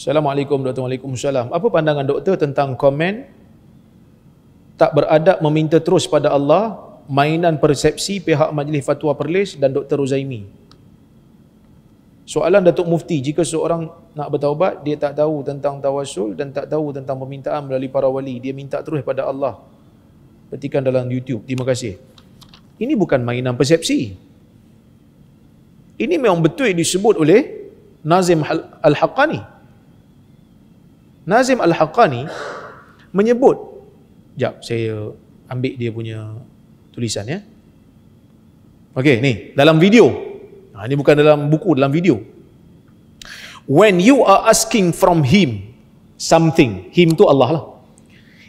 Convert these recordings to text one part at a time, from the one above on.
Assalamualaikum warahmatullahi wabarakatuh. Apa pandangan doktor tentang komen tak beradab meminta terus pada Allah mainan persepsi pihak Majlis Fatwa Perlis dan Dr. Ruzaimi? Soalan Datuk Mufti, jika seorang nak bertaubat, dia tak tahu tentang tawasul dan tak tahu tentang permintaan melalui para wali. Dia minta terus pada Allah. Petikan dalam YouTube. Terima kasih. Ini bukan mainan persepsi. Ini memang betul disebut oleh Nazim Al-Haqqani. Al- Nazim Al-Haqqani menyebut jap saya ambil dia punya tulisan ya. Okey, ni dalam video. Ha, ini bukan dalam buku, dalam video. When you are asking from him something, him tu Allah lah.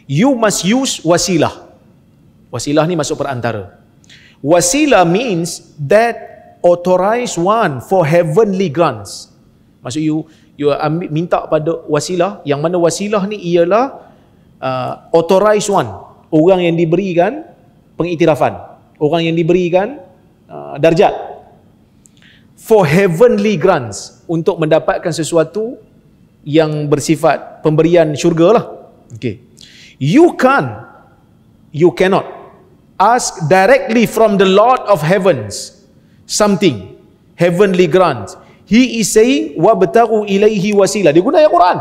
You must use wasilah. Wasilah ni masuk perantara. Wasilah means that authorized one for heavenly grants. Maksud you, you ambil minta pada wasilah yang mana wasilah ni ialah uh, authorized one orang yang diberikan pengiktirafan orang yang diberikan uh, darjat for heavenly grants untuk mendapatkan sesuatu yang bersifat pemberian syurga lah okay. you can you cannot ask directly from the lord of heavens something heavenly grants He is saying wabtaru ilaihi wasila. Dia guna ayat Quran.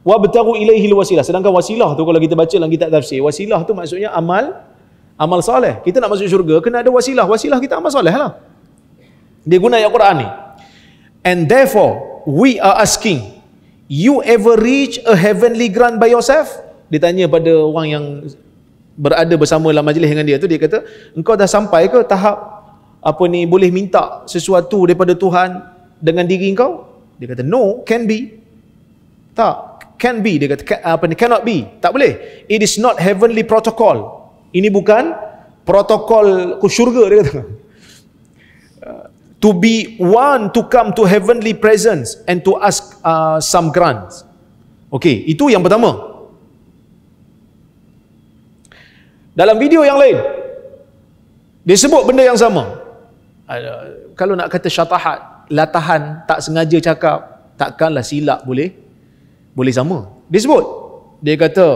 Wabtaru ilaihi wasila. Sedangkan wasilah tu kalau kita baca dalam kitab tafsir, wasilah tu maksudnya amal amal soleh. Kita nak masuk syurga kena ada wasilah. Wasilah kita amal soleh lah. Dia guna ayat Quran ni. And therefore we are asking you ever reach a heavenly grant by yourself? Ditanya pada orang yang berada bersama dalam majlis dengan dia tu dia kata engkau dah sampai ke tahap apa ni boleh minta sesuatu daripada Tuhan dengan diri kau? Dia kata no, can be. Tak, can be. Dia kata apa ni? Cannot be. Tak boleh. It is not heavenly protocol. Ini bukan protokol ke syurga dia kata. To be one to come to heavenly presence and to ask uh, some grants. Okey, itu yang pertama. Dalam video yang lain, dia sebut benda yang sama. Uh, kalau nak kata syatahat, latahan tak sengaja cakap takkanlah silap boleh boleh sama dia sebut dia kata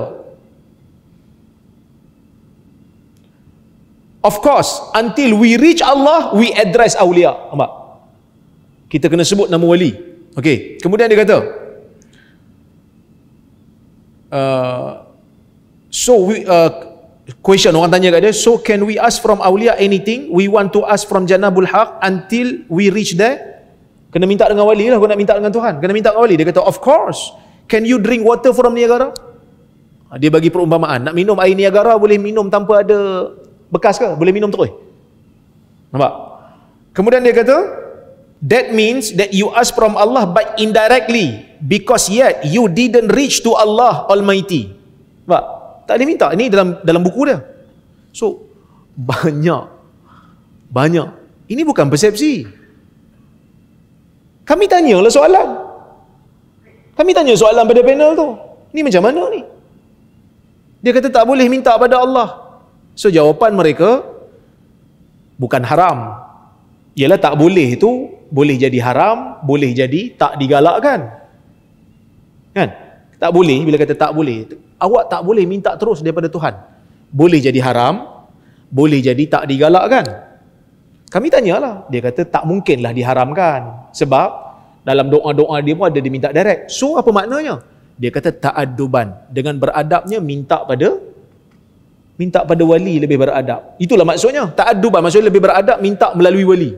of course until we reach Allah we address awliya nampak kita kena sebut nama wali Okay kemudian dia kata uh, so we uh, question orang tanya kat dia so can we ask from awliya anything we want to ask from janabul haq until we reach there Kena minta dengan wali lah, Kena minta dengan Tuhan. Kena minta dengan wali. Dia kata, of course. Can you drink water from Niagara? Ha, dia bagi perumpamaan. Nak minum air Niagara, boleh minum tanpa ada bekas ke? Boleh minum terus. Nampak? Kemudian dia kata, that means that you ask from Allah but indirectly because yet you didn't reach to Allah Almighty. Nampak? Tak boleh minta. Ini dalam dalam buku dia. So, banyak. Banyak. Ini bukan Persepsi. Kami tanyalah soalan. Kami tanya soalan pada panel tu. Ni macam mana ni? Dia kata tak boleh minta pada Allah. So jawapan mereka bukan haram. Ialah tak boleh itu boleh jadi haram, boleh jadi tak digalakkan. Kan? Tak boleh bila kata tak boleh. Awak tak boleh minta terus daripada Tuhan. Boleh jadi haram, boleh jadi tak digalakkan. kan? Kami tanyalah. Dia kata tak mungkinlah diharamkan. Sebab dalam doa-doa dia pun ada diminta direct. So apa maknanya? Dia kata tak ta'aduban. Dengan beradabnya minta pada minta pada wali lebih beradab. Itulah maksudnya. tak Ta'aduban maksudnya lebih beradab minta melalui wali.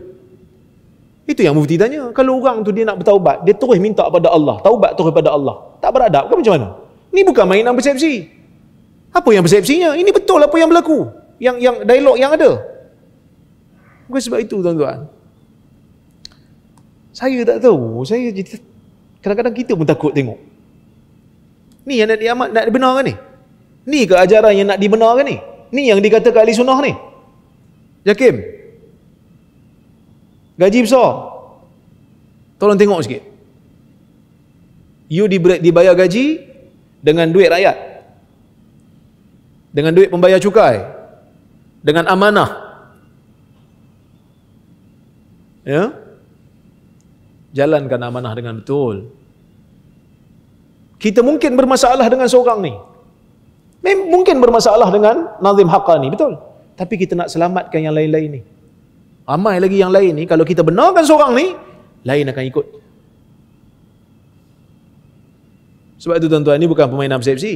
Itu yang mufti tanya. Kalau orang tu dia nak bertaubat, dia terus minta pada Allah. Taubat terus pada Allah. Tak beradab ke macam mana? Ini bukan mainan persepsi. Apa yang persepsinya? Ini betul apa yang berlaku. Yang yang dialog yang ada. Bukan sebab itu tuan-tuan. Saya tak tahu. Saya kadang-kadang kita pun takut tengok. Ni yang nak diamat nak dibenarkan ni. Ni ke ajaran yang nak dibenarkan ni? Ni yang dikatakan ahli sunnah ni. Yakim. Gaji besar. Tolong tengok sikit. You diberi dibayar gaji dengan duit rakyat. Dengan duit pembayar cukai. Dengan amanah ya jalankan amanah dengan betul kita mungkin bermasalah dengan seorang ni mungkin bermasalah dengan Nazim Haqqa ni betul tapi kita nak selamatkan yang lain-lain ni ramai lagi yang lain ni kalau kita benarkan seorang ni lain akan ikut sebab itu tuan-tuan ni bukan pemain persepsi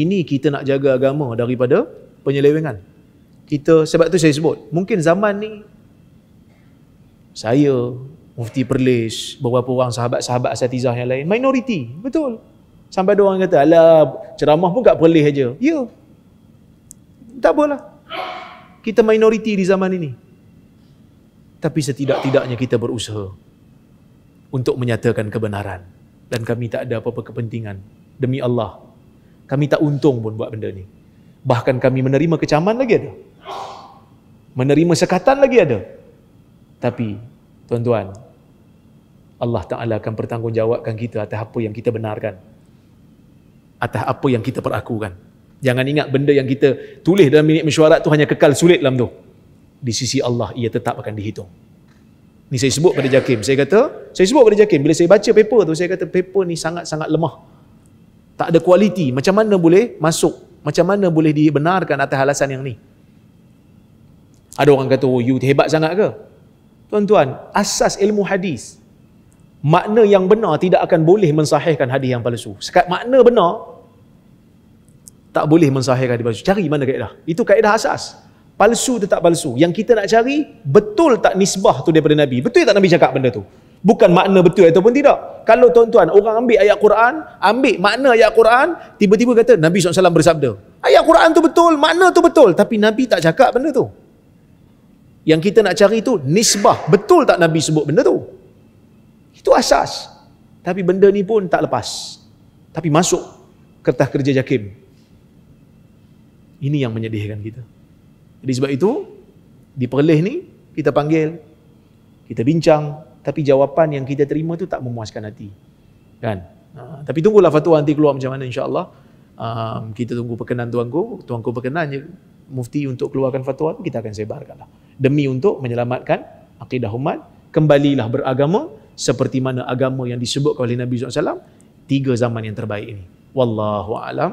ini kita nak jaga agama daripada penyelewengan kita sebab tu saya sebut mungkin zaman ni saya, Mufti Perlis, beberapa orang sahabat-sahabat asatizah yang lain, minoriti, betul. Sampai ada orang kata, alah ceramah pun kat Perlis aja. Ya, tak apalah. Kita minoriti di zaman ini. Tapi setidak-tidaknya kita berusaha untuk menyatakan kebenaran. Dan kami tak ada apa-apa kepentingan. Demi Allah, kami tak untung pun buat benda ni. Bahkan kami menerima kecaman lagi ada. Menerima sekatan lagi ada. Tapi, tuan-tuan, Allah Ta'ala akan bertanggungjawabkan kita atas apa yang kita benarkan. Atas apa yang kita perakukan. Jangan ingat benda yang kita tulis dalam minit mesyuarat tu hanya kekal sulit dalam tu. Di sisi Allah, ia tetap akan dihitung. Ni saya sebut pada Jakim. Saya kata, saya sebut pada Jakim. Bila saya baca paper tu, saya kata paper ni sangat-sangat lemah. Tak ada kualiti. Macam mana boleh masuk? Macam mana boleh dibenarkan atas alasan yang ni? Ada orang kata, oh, you hebat sangat ke? Tuan-tuan, asas ilmu hadis. Makna yang benar tidak akan boleh mensahihkan hadis yang palsu. Sekat makna benar, tak boleh mensahihkan hadis palsu. Cari mana kaedah. Itu kaedah asas. Palsu tetap palsu. Yang kita nak cari, betul tak nisbah tu daripada Nabi? Betul tak Nabi cakap benda tu? Bukan makna betul ataupun tidak. Kalau tuan-tuan, orang ambil ayat Quran, ambil makna ayat Quran, tiba-tiba kata Nabi SAW bersabda. Ayat Quran tu betul, makna tu betul. Tapi Nabi tak cakap benda tu. Yang kita nak cari itu nisbah. Betul tak Nabi sebut benda tu? Itu asas. Tapi benda ni pun tak lepas. Tapi masuk kertas kerja jakim. Ini yang menyedihkan kita. Jadi sebab itu, di perleh ni, kita panggil, kita bincang, tapi jawapan yang kita terima tu tak memuaskan hati. Kan? Ha, tapi tunggulah fatwa nanti keluar macam mana insyaAllah. Um, kita tunggu perkenan tuanku, tuanku perkenan je mufti untuk keluarkan fatwa tu kita akan sebarkanlah demi untuk menyelamatkan akidah umat kembalilah beragama seperti mana agama yang disebut oleh Nabi SAW tiga zaman yang terbaik ini wallahu alam